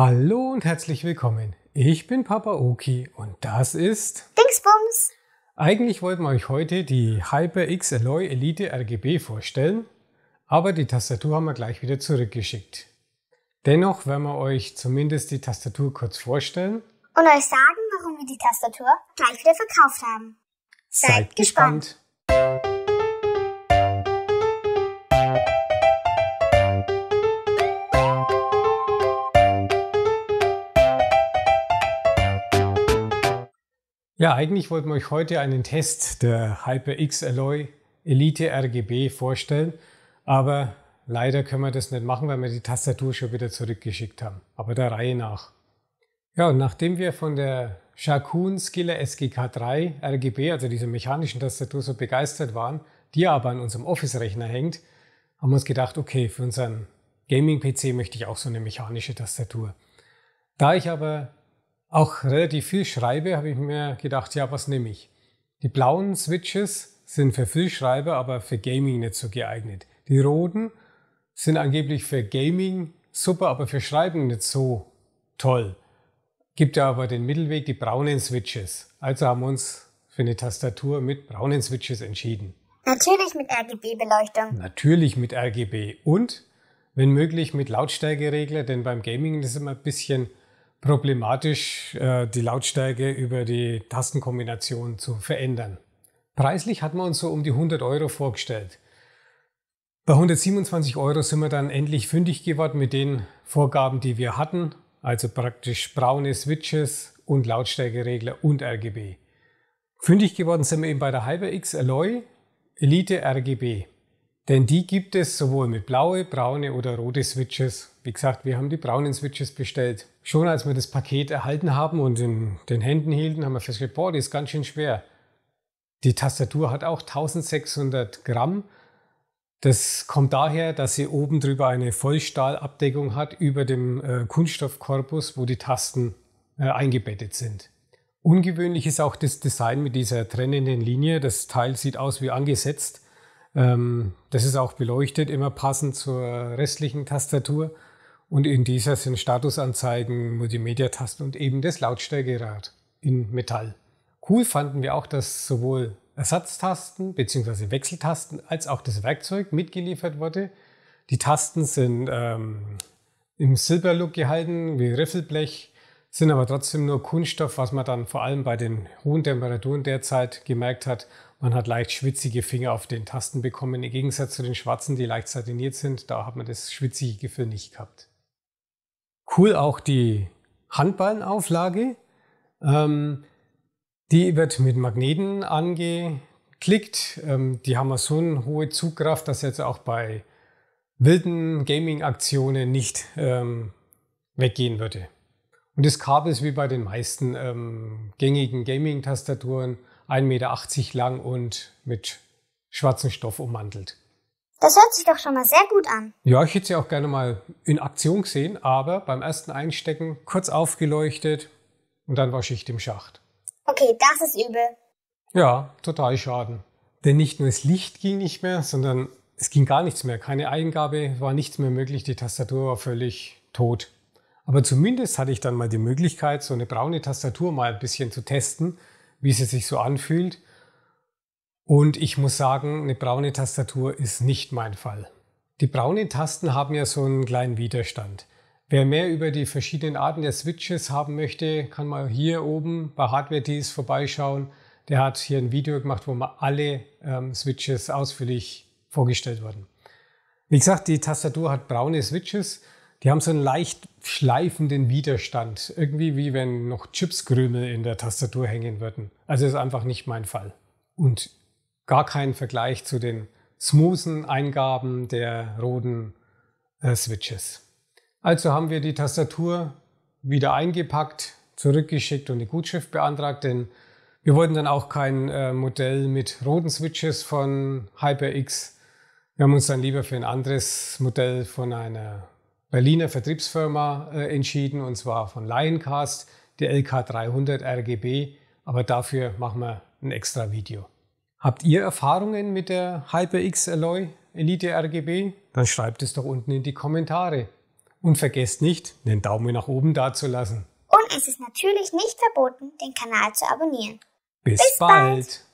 Hallo und herzlich willkommen. Ich bin Papa Oki und das ist Dingsbums. Eigentlich wollten wir euch heute die HyperX Alloy Elite RGB vorstellen, aber die Tastatur haben wir gleich wieder zurückgeschickt. Dennoch werden wir euch zumindest die Tastatur kurz vorstellen und euch sagen, warum wir die Tastatur gleich wieder verkauft haben. Seid, Seid gespannt. gespannt. Ja, eigentlich wollten wir euch heute einen Test der HyperX Alloy Elite RGB vorstellen, aber leider können wir das nicht machen, weil wir die Tastatur schon wieder zurückgeschickt haben. Aber der Reihe nach. Ja, und nachdem wir von der Shakun Skiller SGK3 RGB, also dieser mechanischen Tastatur, so begeistert waren, die aber an unserem Office-Rechner hängt, haben wir uns gedacht, okay, für unseren Gaming-PC möchte ich auch so eine mechanische Tastatur. Da ich aber auch relativ viel schreibe, habe ich mir gedacht, ja, was nehme ich? Die blauen Switches sind für Vielschreiber, aber für Gaming nicht so geeignet. Die roten sind angeblich für Gaming super, aber für Schreiben nicht so toll. Gibt ja aber den Mittelweg, die braunen Switches. Also haben wir uns für eine Tastatur mit braunen Switches entschieden. Natürlich mit RGB-Beleuchtung. Natürlich mit RGB und wenn möglich mit Lautstärkeregler, denn beim Gaming ist es immer ein bisschen problematisch, äh, die Lautstärke über die Tastenkombination zu verändern. Preislich hatten wir uns so um die 100 Euro vorgestellt. Bei 127 Euro sind wir dann endlich fündig geworden mit den Vorgaben, die wir hatten, also praktisch braune Switches und Lautstärkeregler und RGB. Fündig geworden sind wir eben bei der HyperX Alloy Elite RGB. Denn die gibt es sowohl mit blaue, braune oder rote Switches. Wie gesagt, wir haben die braunen Switches bestellt. Schon als wir das Paket erhalten haben und in den Händen hielten, haben wir festgestellt, boah, die ist ganz schön schwer. Die Tastatur hat auch 1600 Gramm. Das kommt daher, dass sie oben drüber eine Vollstahlabdeckung hat über dem äh, Kunststoffkorpus, wo die Tasten äh, eingebettet sind. Ungewöhnlich ist auch das Design mit dieser trennenden Linie. Das Teil sieht aus wie angesetzt. Ähm, das ist auch beleuchtet, immer passend zur restlichen Tastatur. Und in dieser sind Statusanzeigen, Multimedia-Tasten und eben das Lautstärkerad in Metall. Cool fanden wir auch, dass sowohl Ersatztasten bzw. Wechseltasten als auch das Werkzeug mitgeliefert wurde. Die Tasten sind ähm, im Silberlook gehalten, wie Riffelblech, sind aber trotzdem nur Kunststoff, was man dann vor allem bei den hohen Temperaturen derzeit gemerkt hat man hat leicht schwitzige Finger auf den Tasten bekommen, im Gegensatz zu den schwarzen, die leicht satiniert sind. Da hat man das schwitzige Gefühl nicht gehabt. Cool auch die Handballenauflage. Ähm, die wird mit Magneten angeklickt. Ähm, die haben so eine hohe Zugkraft, dass jetzt auch bei wilden Gaming-Aktionen nicht ähm, weggehen würde. Und das Kabel ist wie bei den meisten ähm, gängigen Gaming-Tastaturen 1,80 Meter lang und mit schwarzem Stoff ummantelt. Das hört sich doch schon mal sehr gut an. Ja, ich hätte sie auch gerne mal in Aktion gesehen, aber beim ersten Einstecken kurz aufgeleuchtet und dann war Schicht im Schacht. Okay, das ist übel. Ja, total schaden. Denn nicht nur das Licht ging nicht mehr, sondern es ging gar nichts mehr. Keine Eingabe, war nichts mehr möglich. Die Tastatur war völlig tot. Aber zumindest hatte ich dann mal die Möglichkeit, so eine braune Tastatur mal ein bisschen zu testen wie sie sich so anfühlt. Und ich muss sagen, eine braune Tastatur ist nicht mein Fall. Die braunen Tasten haben ja so einen kleinen Widerstand. Wer mehr über die verschiedenen Arten der Switches haben möchte, kann mal hier oben bei Hardware Deals vorbeischauen. Der hat hier ein Video gemacht, wo mal alle ähm, Switches ausführlich vorgestellt wurden. Wie gesagt, die Tastatur hat braune Switches die haben so einen leicht schleifenden Widerstand. Irgendwie wie wenn noch Chipskrümel in der Tastatur hängen würden. Also ist einfach nicht mein Fall. Und gar kein Vergleich zu den smoothen Eingaben der roten äh, Switches. Also haben wir die Tastatur wieder eingepackt, zurückgeschickt und die Gutschrift beantragt, denn wir wollten dann auch kein äh, Modell mit roten Switches von HyperX. Wir haben uns dann lieber für ein anderes Modell von einer Berliner Vertriebsfirma äh, entschieden, und zwar von Lioncast, der LK300 RGB. Aber dafür machen wir ein extra Video. Habt ihr Erfahrungen mit der HyperX Alloy Elite RGB? Dann schreibt es doch unten in die Kommentare. Und vergesst nicht, einen Daumen nach oben dazulassen. Und es ist natürlich nicht verboten, den Kanal zu abonnieren. Bis, Bis bald. bald.